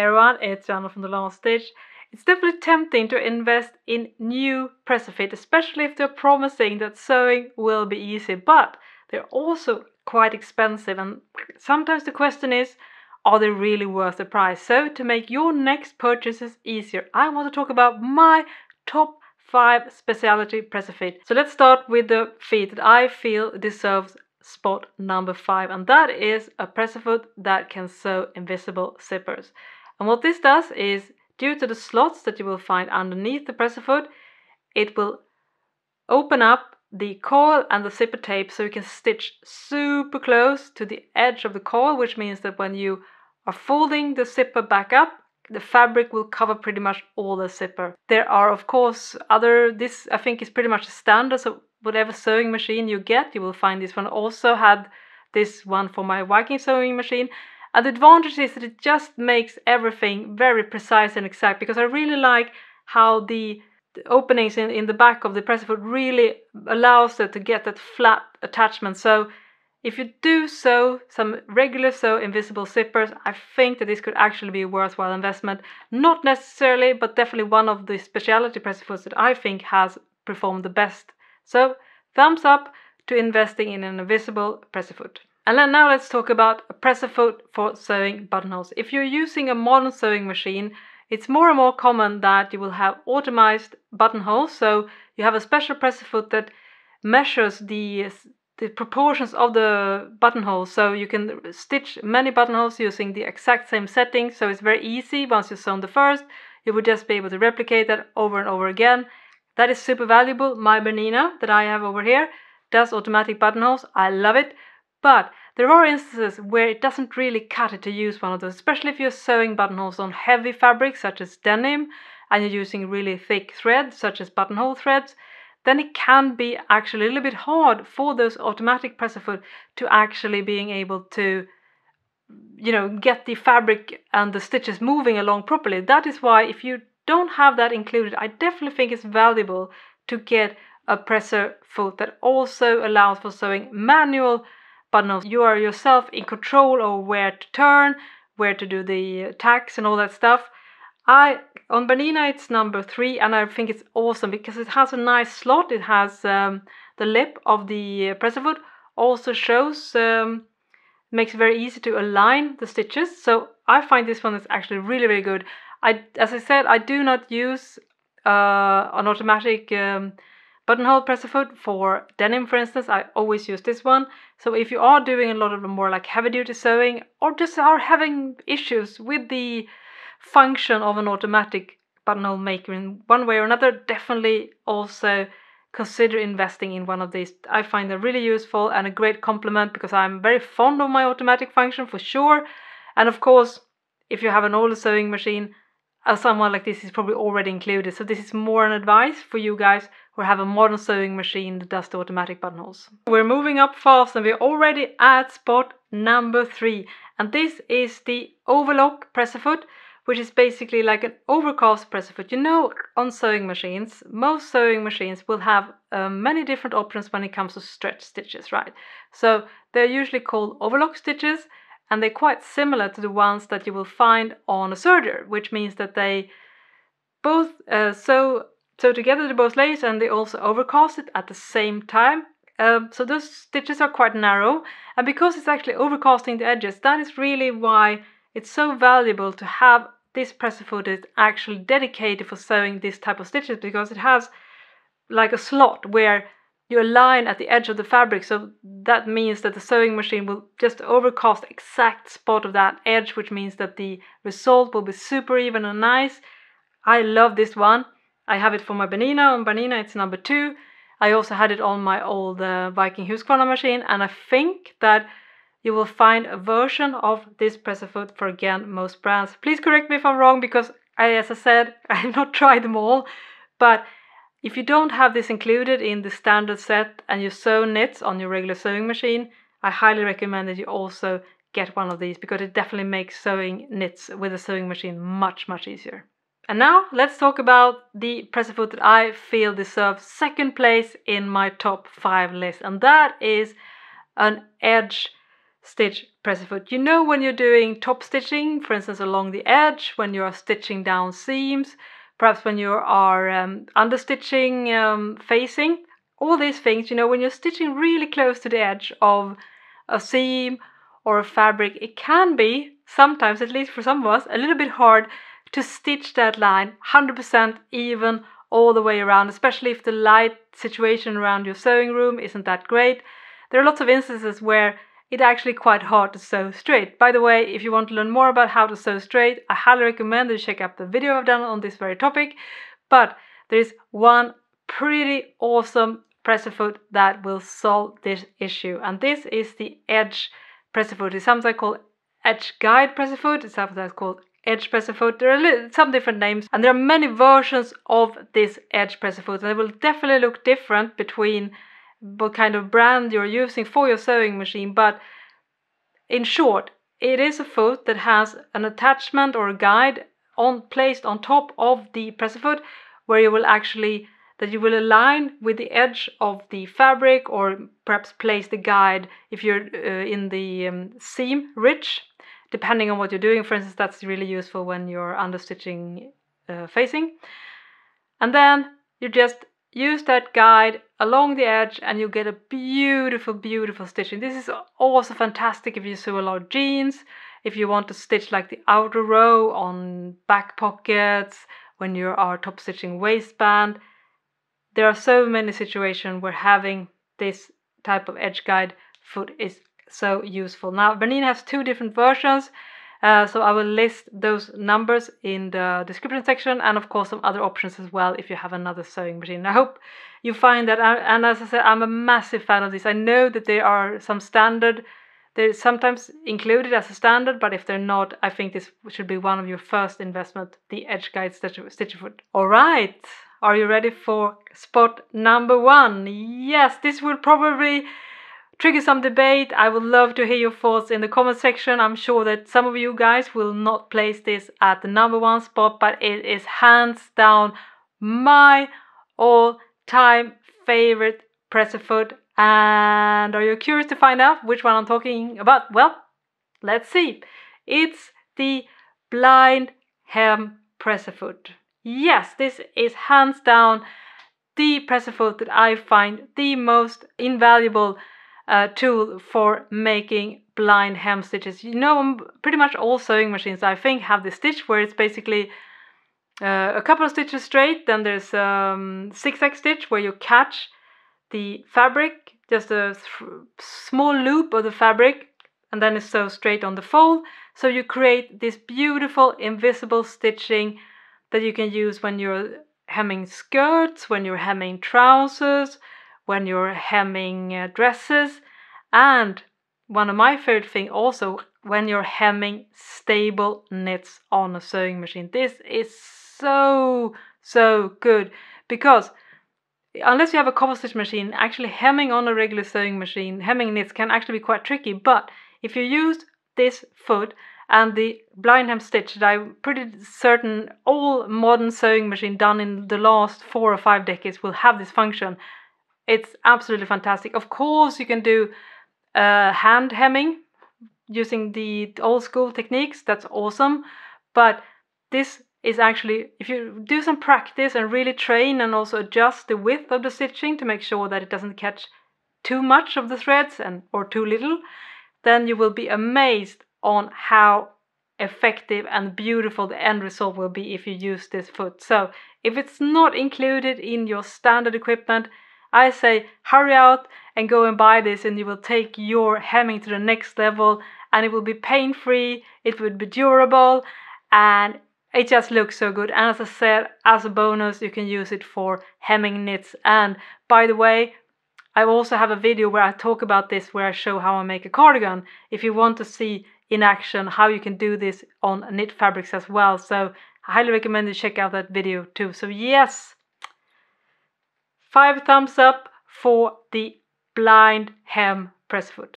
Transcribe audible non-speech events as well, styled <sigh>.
everyone, it's Joanna from the Long Stage. It's definitely tempting to invest in new presser feet, especially if they're promising that sewing will be easy, but they're also quite expensive and sometimes the question is, are they really worth the price? So to make your next purchases easier, I want to talk about my top 5 specialty feet. So let's start with the feet that I feel deserves spot number 5 and that is a presser foot that can sew invisible zippers. And what this does is, due to the slots that you will find underneath the presser foot, it will open up the coil and the zipper tape so you can stitch super close to the edge of the coil, which means that when you are folding the zipper back up, the fabric will cover pretty much all the zipper. There are of course other, this I think is pretty much a standard, so whatever sewing machine you get, you will find this one. Also had this one for my Viking sewing machine and the advantage is that it just makes everything very precise and exact because I really like how the openings in, in the back of the presser foot really allows it to get that flat attachment. So if you do sew some regular sew invisible zippers, I think that this could actually be a worthwhile investment. Not necessarily, but definitely one of the specialty presser foots that I think has performed the best. So thumbs up to investing in an invisible presser foot. And then now let's talk about a presser foot for sewing buttonholes. If you're using a modern sewing machine, it's more and more common that you will have automated buttonholes. So you have a special presser foot that measures the, the proportions of the buttonhole. So you can stitch many buttonholes using the exact same setting. So it's very easy once you've sewn the first, you would just be able to replicate that over and over again. That is super valuable. My Bernina that I have over here does automatic buttonholes. I love it. But there are instances where it doesn't really cut it to use one of those, especially if you're sewing buttonholes on heavy fabrics such as denim and you're using really thick threads such as buttonhole threads, then it can be actually a little bit hard for those automatic presser foot to actually being able to you know get the fabric and the stitches moving along properly. That is why if you don't have that included, I definitely think it's valuable to get a presser foot that also allows for sewing manual you are yourself in control of where to turn, where to do the tax and all that stuff. I on Bernina it's number three, and I think it's awesome because it has a nice slot. It has um, the lip of the presser foot also shows um, makes it very easy to align the stitches. So I find this one is actually really really good. I as I said I do not use uh, an automatic um, Buttonhole presser foot for denim, for instance, I always use this one. So if you are doing a lot of more like heavy duty sewing or just are having issues with the function of an automatic buttonhole maker in one way or another, definitely also consider investing in one of these. I find them really useful and a great complement because I'm very fond of my automatic function for sure. And of course, if you have an older sewing machine, uh, someone like this is probably already included. So this is more an advice for you guys we have a modern sewing machine that does the automatic buttonholes. We're moving up fast and we're already at spot number three. And this is the overlock presser foot, which is basically like an overcast presser foot. You know, on sewing machines, most sewing machines will have uh, many different options when it comes to stretch stitches, right? So they're usually called overlock stitches and they're quite similar to the ones that you will find on a serger, which means that they both uh, sew so together they both lace and they also overcast it at the same time. Um, so those stitches are quite narrow and because it's actually overcasting the edges that is really why it's so valuable to have this presser foot that's actually dedicated for sewing this type of stitches because it has like a slot where you align at the edge of the fabric so that means that the sewing machine will just overcast exact spot of that edge which means that the result will be super even and nice. I love this one. I have it for my Bernina. On Bernina, it's number two. I also had it on my old uh, Viking Husqvarna machine, and I think that you will find a version of this presser foot for again most brands. Please correct me if I'm wrong because, I, as I said, <laughs> I have not tried them all. But if you don't have this included in the standard set and you sew knits on your regular sewing machine, I highly recommend that you also get one of these because it definitely makes sewing knits with a sewing machine much, much easier. And now let's talk about the presser foot that I feel deserves second place in my top five list, and that is an edge stitch presser foot. You know when you're doing top stitching, for instance along the edge, when you're stitching down seams, perhaps when you are um, understitching um, facing, all these things, you know, when you're stitching really close to the edge of a seam or a fabric, it can be sometimes, at least for some of us, a little bit hard to stitch that line 100% even all the way around, especially if the light situation around your sewing room isn't that great. There are lots of instances where it's actually quite hard to sew straight. By the way, if you want to learn more about how to sew straight, I highly recommend that you check out the video I've done on this very topic. But there is one pretty awesome presser foot that will solve this issue, and this is the edge presser foot. It's sometimes called edge guide presser foot, it's sometimes called edge presser foot. There are some different names, and there are many versions of this edge presser foot, and it will definitely look different between what kind of brand you're using for your sewing machine. But in short, it is a foot that has an attachment or a guide on placed on top of the presser foot, where you will actually that you will align with the edge of the fabric or perhaps place the guide if you're uh, in the um, seam ridge depending on what you're doing. For instance, that's really useful when you're understitching uh, facing. And then you just use that guide along the edge and you get a beautiful, beautiful stitching. This is also fantastic if you sew a lot of jeans, if you want to stitch like the outer row on back pockets, when you are top stitching waistband. There are so many situations where having this type of edge guide foot is so useful. Now, Bernina has two different versions, uh, so I will list those numbers in the description section and of course some other options as well if you have another sewing machine. I hope you find that, uh, and as I said, I'm a massive fan of these. I know that there are some standard, they're sometimes included as a standard, but if they're not, I think this should be one of your first investment, the Edge Guide foot. All right, are you ready for spot number one? Yes, this will probably trigger some debate. I would love to hear your thoughts in the comment section. I'm sure that some of you guys will not place this at the number one spot, but it is hands down my all time favorite foot. And are you curious to find out which one I'm talking about? Well, let's see. It's the Blind Hem foot. Yes, this is hands down the foot that I find the most invaluable uh, tool for making blind hem stitches. You know, pretty much all sewing machines, I think, have this stitch where it's basically uh, a couple of stitches straight, then there's a um, zigzag stitch where you catch the fabric, just a small loop of the fabric, and then it's sews straight on the fold. So you create this beautiful invisible stitching that you can use when you're hemming skirts, when you're hemming trousers, when you're hemming uh, dresses and one of my favorite things also when you're hemming stable knits on a sewing machine this is so so good because unless you have a cover stitch machine actually hemming on a regular sewing machine hemming knits can actually be quite tricky but if you use this foot and the blind hem stitch that I'm pretty certain all modern sewing machine done in the last four or five decades will have this function it's absolutely fantastic. Of course, you can do uh, hand hemming using the old school techniques. That's awesome. But this is actually, if you do some practice and really train and also adjust the width of the stitching to make sure that it doesn't catch too much of the threads and or too little, then you will be amazed on how effective and beautiful the end result will be if you use this foot. So if it's not included in your standard equipment, I say, hurry out and go and buy this, and you will take your hemming to the next level, and it will be pain free, it will be durable, and it just looks so good. And as I said, as a bonus, you can use it for hemming knits. And by the way, I also have a video where I talk about this, where I show how I make a cardigan. If you want to see in action how you can do this on knit fabrics as well, so I highly recommend you check out that video too. So yes, Five thumbs up for the blind ham foot.